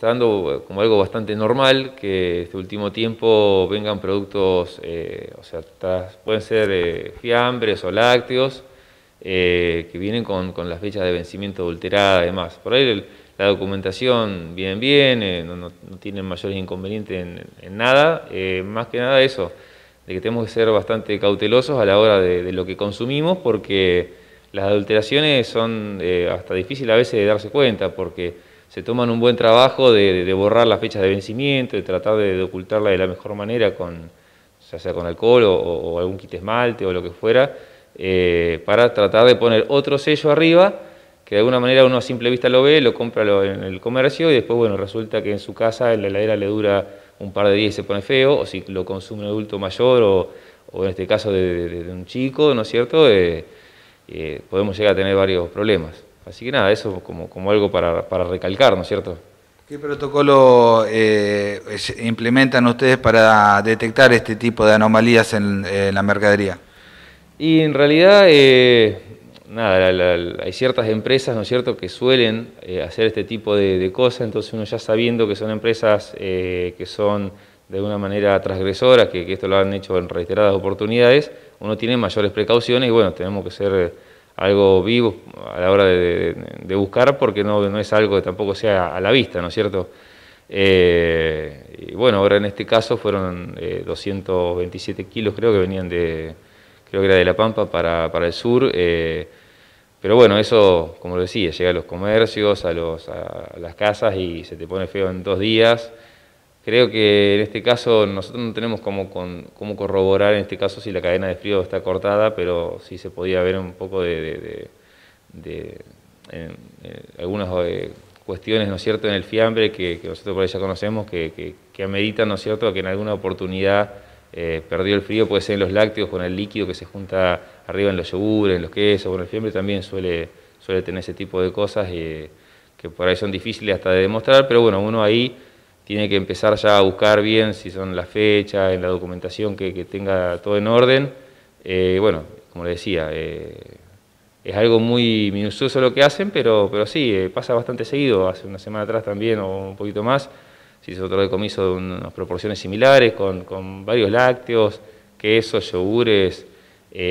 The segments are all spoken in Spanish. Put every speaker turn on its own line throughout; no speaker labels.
está dando eh, como algo bastante normal que este último tiempo vengan productos, eh, o sea, pueden ser eh, fiambres o lácteos, que vienen con, con, las fechas de vencimiento adulterada, además. Por ahí la documentación viene bien, no, tienen mayores inconvenientes en, nada, más que nada eso, de que tenemos que ser bastante cautelosos a la hora de, lo que consumimos, porque las adulteraciones son hasta difícil a veces de darse cuenta, porque se toman un buen trabajo de, borrar las fechas de vencimiento, de tratar de, ocultarla de la mejor manera, con, ya sea con alcohol o, o algún kit esmalte o lo que fuera, eh, para tratar de poner otro sello arriba, que de alguna manera uno a simple vista lo ve, lo compra en el comercio y después, bueno, resulta que en su casa en la heladera le dura un par de días y se pone feo, o si lo consume un adulto mayor o, o en este caso de, un chico, ¿no es cierto? Eh, eh, podemos llegar a tener varios problemas. Así que nada, eso como, como algo para, recalcar, ¿no es cierto?
¿Qué protocolo eh, implementan ustedes para detectar este tipo de anomalías en, la mercadería?
Y en realidad, eh, nada, hay ciertas empresas, ¿no es cierto?, que suelen eh, hacer este tipo de, cosas, entonces uno ya sabiendo que son empresas que son de alguna manera transgresoras, que, esto lo han hecho en reiteradas oportunidades, uno tiene mayores precauciones y bueno, tenemos que ser algo vivo a la hora de, buscar, porque no, no, es algo que tampoco sea a la vista, ¿no es cierto? Eh, y bueno, ahora en este caso fueron 227 eh, kilos, creo que venían de, creo que era de La Pampa para, el sur. Eh, pero bueno, eso, como lo decía, llega a los comercios, a, los, a las casas y se te pone feo en dos días. Creo que en este caso nosotros no tenemos cómo, corroborar en este caso si la cadena de frío está cortada, pero sí se podía ver un poco de, algunas eh, cuestiones, ¿no es cierto?, en el fiambre que, nosotros por ahí ya conocemos, que, que, que, ameritan, ¿no es cierto?, que en alguna oportunidad eh, perdió el frío, puede ser en los lácteos, con el líquido que se junta arriba en los yogures, en los quesos, bueno, el fiambre también suele, tener ese tipo de cosas eh, que por ahí son difíciles hasta de demostrar, pero bueno, uno ahí tiene que empezar ya a buscar bien si son las fechas, en la documentación, que, tenga todo en orden. Eh, bueno, como le decía, eh, es algo muy minucioso lo que hacen, pero, pero sí, eh, pasa bastante seguido, hace una semana atrás también o un poquito más, se hizo otro decomiso de unas proporciones similares, con, varios lácteos, quesos, yogures,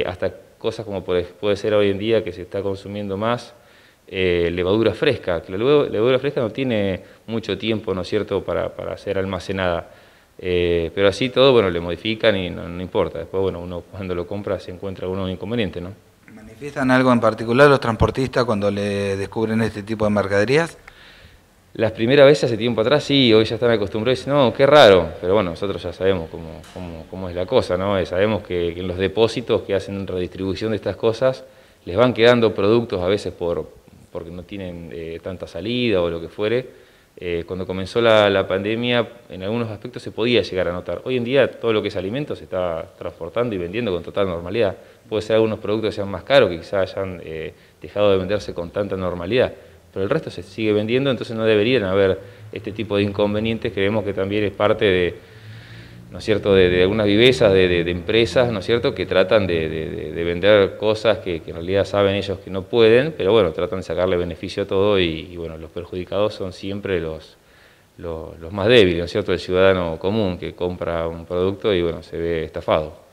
hasta cosas como puede ser hoy en día que se está consumiendo más, eh, levadura fresca, que la levadura fresca no tiene mucho tiempo, ¿no es cierto?, para, ser almacenada. Eh, pero así todo, bueno, le modifican y no, importa. Después, bueno, uno cuando lo compra se encuentra uno inconveniente, ¿no?
¿Manifiestan algo en particular los transportistas cuando le descubren este tipo de mercaderías? Las primeras veces hace
tiempo atrás sí, hoy ya están acostumbrados y dicen, no, qué raro, pero bueno, nosotros ya sabemos cómo, es la cosa, ¿no? Eh, sabemos que, en los depósitos que hacen redistribución de estas cosas les van quedando productos a veces por, porque no tienen eh, tanta salida o lo que fuere. Eh, cuando comenzó la, pandemia, en algunos aspectos se podía llegar a notar. Hoy en día todo lo que es alimento se está transportando y vendiendo con total normalidad. Puede ser algunos productos que sean más caros, que quizás hayan eh, dejado de venderse con tanta normalidad, pero el resto se sigue vendiendo, entonces no deberían haber este tipo de inconvenientes. Creemos que también es parte de, ¿no es cierto?, de, algunas vivezas de, empresas, ¿no es cierto?, que tratan de, vender cosas que, en realidad saben ellos que no pueden, pero bueno, tratan de sacarle beneficio a todo y, bueno, los perjudicados son siempre los, los, los, más débiles, ¿no es cierto?, el ciudadano común que compra un producto y bueno, se ve estafado.